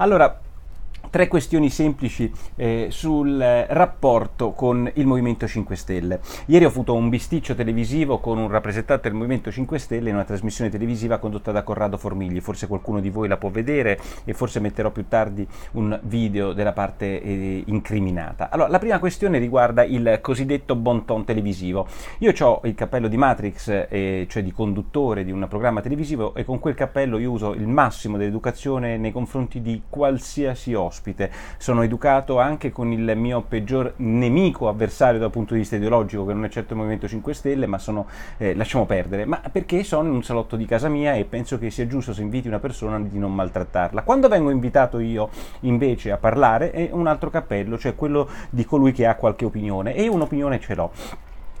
Allora, tre questioni semplici eh, sul rapporto con il Movimento 5 Stelle. Ieri ho avuto un bisticcio televisivo con un rappresentante del Movimento 5 Stelle in una trasmissione televisiva condotta da Corrado Formigli, forse qualcuno di voi la può vedere e forse metterò più tardi un video della parte eh, incriminata. Allora, la prima questione riguarda il cosiddetto bon ton televisivo. Io ho il cappello di Matrix, eh, cioè di conduttore di un programma televisivo e con quel cappello io uso il massimo dell'educazione nei confronti di qualsiasi ospite ospite. Sono educato anche con il mio peggior nemico avversario dal punto di vista ideologico, che non è certo il Movimento 5 Stelle, ma sono, eh, lasciamo perdere, ma perché sono in un salotto di casa mia e penso che sia giusto se inviti una persona di non maltrattarla. Quando vengo invitato io invece a parlare è un altro cappello, cioè quello di colui che ha qualche opinione e un'opinione ce l'ho.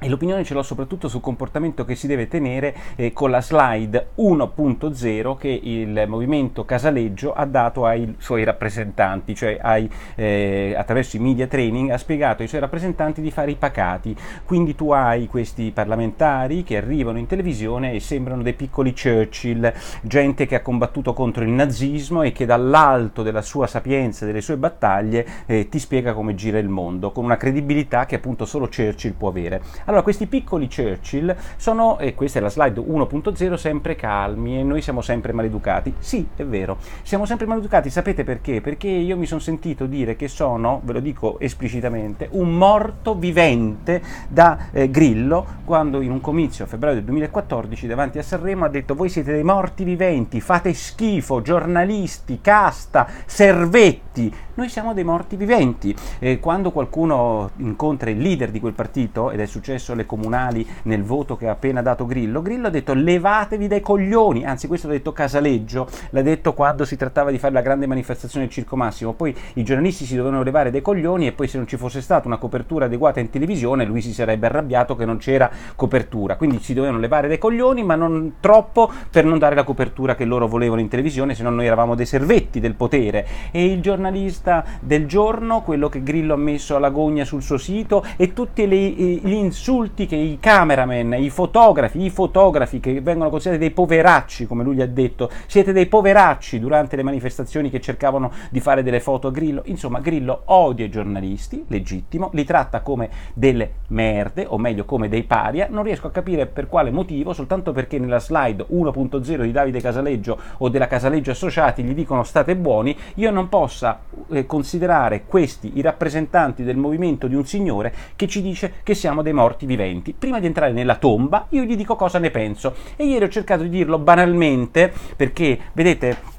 E l'opinione ce l'ho soprattutto sul comportamento che si deve tenere eh, con la slide 1.0 che il movimento casaleggio ha dato ai suoi rappresentanti, cioè ai, eh, attraverso i media training ha spiegato ai suoi rappresentanti di fare i pacati. Quindi tu hai questi parlamentari che arrivano in televisione e sembrano dei piccoli Churchill, gente che ha combattuto contro il nazismo e che dall'alto della sua sapienza, delle sue battaglie, eh, ti spiega come gira il mondo, con una credibilità che appunto solo Churchill può avere allora, questi piccoli Churchill sono, e questa è la slide 1.0, sempre calmi e noi siamo sempre maleducati. Sì, è vero, siamo sempre maleducati, sapete perché? Perché io mi sono sentito dire che sono, ve lo dico esplicitamente, un morto vivente da eh, Grillo quando in un comizio a febbraio del 2014 davanti a Sanremo ha detto voi siete dei morti viventi, fate schifo, giornalisti, casta, servetti morti, noi siamo dei morti viventi. E quando qualcuno incontra il leader di quel partito, ed è successo alle comunali nel voto che ha appena dato Grillo, Grillo ha detto levatevi dai coglioni, anzi questo l'ha detto Casaleggio, l'ha detto quando si trattava di fare la grande manifestazione del Circo Massimo, poi i giornalisti si dovevano levare dei coglioni e poi se non ci fosse stata una copertura adeguata in televisione lui si sarebbe arrabbiato che non c'era copertura, quindi si dovevano levare dei coglioni ma non troppo per non dare la copertura che loro volevano in televisione, se no noi eravamo dei servetti del potere e il giornalista giornalista del giorno, quello che Grillo ha messo alla gogna sul suo sito e tutti le, gli insulti che i cameraman, i fotografi, i fotografi che vengono considerati dei poveracci, come lui gli ha detto, siete dei poveracci durante le manifestazioni che cercavano di fare delle foto a Grillo. Insomma, Grillo odia i giornalisti, legittimo, li tratta come delle merde, o meglio come dei paria, non riesco a capire per quale motivo, soltanto perché nella slide 1.0 di Davide Casaleggio o della Casaleggio Associati gli dicono state buoni, io non possa eh, considerare questi i rappresentanti del movimento di un signore che ci dice che siamo dei morti viventi. Prima di entrare nella tomba io gli dico cosa ne penso e ieri ho cercato di dirlo banalmente perché, vedete,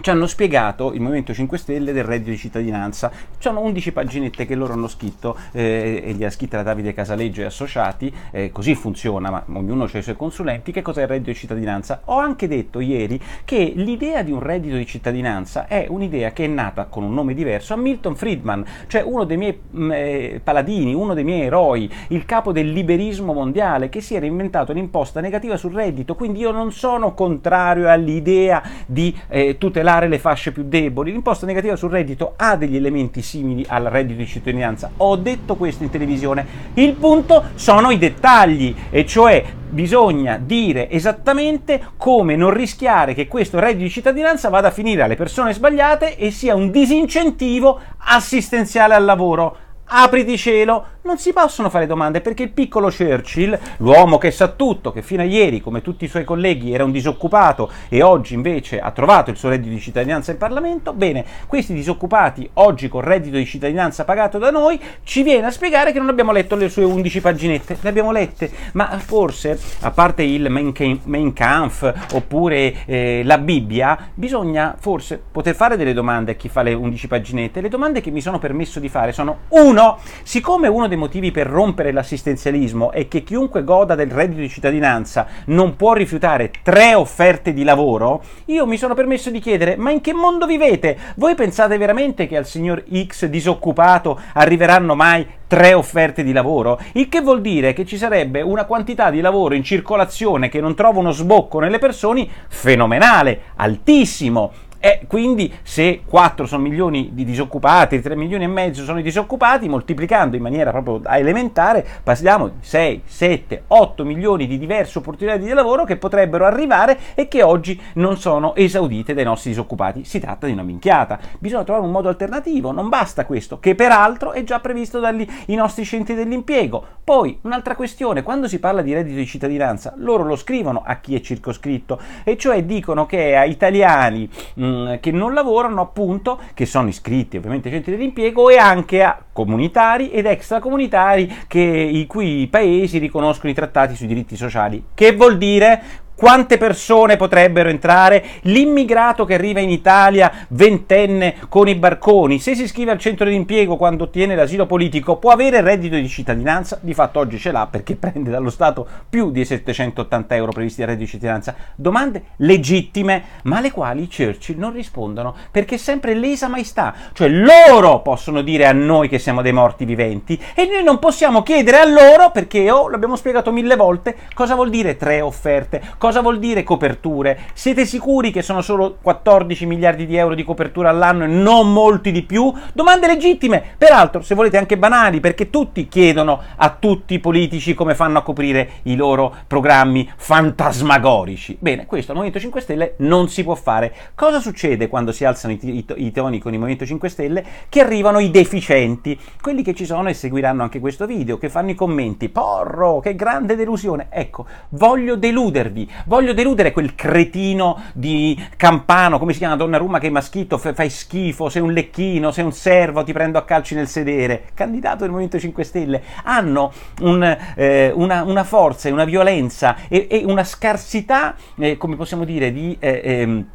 ci hanno spiegato il Movimento 5 Stelle del reddito di cittadinanza. Ci hanno 11 paginette che loro hanno scritto eh, e li ha scritte da Davide Casaleggio e associati, eh, così funziona, ma ognuno ha i suoi consulenti, che cos'è il reddito di cittadinanza. Ho anche detto ieri che l'idea di un reddito di cittadinanza è un'idea che è nata con un nome diverso a Milton Friedman, cioè uno dei miei mh, mm, eh, paladini, uno dei miei eroi, il capo del liberismo mondiale che si era inventato un'imposta negativa sul reddito, quindi io non sono contrario all'idea di eh, tutelare tutelare le fasce più deboli. L'imposta negativa sul reddito ha degli elementi simili al reddito di cittadinanza. Ho detto questo in televisione. Il punto sono i dettagli, e cioè bisogna dire esattamente come non rischiare che questo reddito di cittadinanza vada a finire alle persone sbagliate e sia un disincentivo assistenziale al lavoro apriti cielo, non si possono fare domande perché il piccolo Churchill, l'uomo che sa tutto, che fino a ieri, come tutti i suoi colleghi, era un disoccupato e oggi invece ha trovato il suo reddito di cittadinanza in Parlamento, bene, questi disoccupati oggi con reddito di cittadinanza pagato da noi ci viene a spiegare che non abbiamo letto le sue 11 paginette, le abbiamo lette, ma forse, a parte il Mein Kampf oppure eh, la Bibbia, bisogna forse poter fare delle domande a chi fa le 11 paginette. Le domande che mi sono permesso di fare sono 1. Siccome uno dei motivi per rompere l'assistenzialismo è che chiunque goda del reddito di cittadinanza non può rifiutare tre offerte di lavoro, io mi sono permesso di chiedere, ma in che mondo vivete? Voi pensate veramente che al signor X disoccupato arriveranno mai tre offerte di lavoro, il che vuol dire che ci sarebbe una quantità di lavoro in circolazione che non trova uno sbocco nelle persone fenomenale, altissimo. E quindi se 4 sono milioni di disoccupati, 3 milioni e mezzo sono i disoccupati, moltiplicando in maniera proprio elementare, passiamo di 6, 7, 8 milioni di diverse opportunità di lavoro che potrebbero arrivare e che oggi non sono esaudite dai nostri disoccupati. Si tratta di una minchiata. Bisogna trovare un modo alternativo, non basta questo, che peraltro è già previsto dai nostri centri dell'impiego. Poi un'altra questione, quando si parla di reddito di cittadinanza, loro lo scrivono a chi è circoscritto, e cioè dicono che a italiani mh, mm, che non lavorano, appunto, che sono iscritti ovviamente ai centri di impiego, e anche a comunitari ed extracomunitari che, i cui paesi riconoscono i trattati sui diritti sociali. Che vuol dire? quante persone potrebbero entrare, l'immigrato che arriva in Italia ventenne con i barconi, se si iscrive al centro di impiego quando ottiene l'asilo politico può avere il reddito di cittadinanza, di fatto oggi ce l'ha perché prende dallo Stato più di 780 euro previsti dal reddito di cittadinanza, domande legittime ma alle quali Churchill non rispondono perché è sempre lesa maestà, cioè loro possono dire a noi che siamo dei morti viventi e noi non possiamo chiedere a loro perché oh, l'abbiamo spiegato mille volte cosa vuol dire tre offerte, cosa Cosa vuol dire coperture? Siete sicuri che sono solo 14 miliardi di euro di copertura all'anno e non molti di più? Domande legittime, peraltro, se volete anche banali, perché tutti chiedono a tutti i politici come fanno a coprire i loro programmi fantasmagorici. Bene, questo al Movimento 5 Stelle non si può fare. Cosa succede quando si alzano i, t- i, i toni con il Movimento 5 Stelle? Che arrivano i deficienti, quelli che ci sono e seguiranno anche questo video, che fanno i commenti. Porro, che grande delusione! Ecco, voglio deludervi, voglio deludere quel cretino di Campano, come si chiama Donna Donnarumma che è maschito, f- fai schifo, sei un lecchino, sei un servo, ti prendo a calci nel sedere, candidato del Movimento 5 Stelle, hanno un, eh, una, una, forza una violenza e, e una scarsità, eh, come possiamo dire, di... Eh, ehm,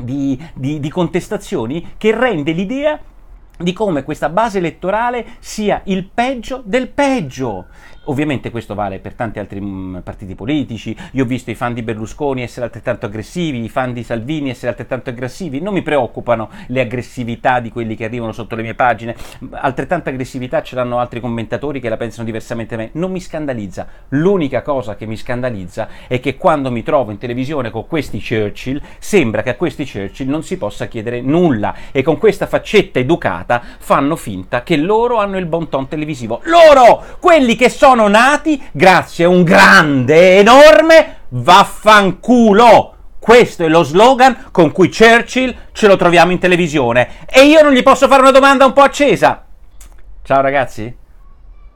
di, di, di contestazioni che rende l'idea di come questa base elettorale sia il peggio del peggio. Ovviamente questo vale per tanti altri mm, partiti politici, io ho visto i fan di Berlusconi essere altrettanto aggressivi, i fan di Salvini essere altrettanto aggressivi, non mi preoccupano le aggressività di quelli che arrivano sotto le mie pagine, altrettanta aggressività ce l'hanno altri commentatori che la pensano diversamente da me, non mi scandalizza, l'unica cosa che mi scandalizza è che quando mi trovo in televisione con questi Churchill sembra che a questi Churchill non si possa chiedere nulla e con questa faccetta educata fanno finta che loro hanno il bon ton televisivo, loro, quelli che sono sono nati grazie a un grande, enorme vaffanculo. Questo è lo slogan con cui Churchill ce lo troviamo in televisione. E io non gli posso fare una domanda un po' accesa. Ciao ragazzi.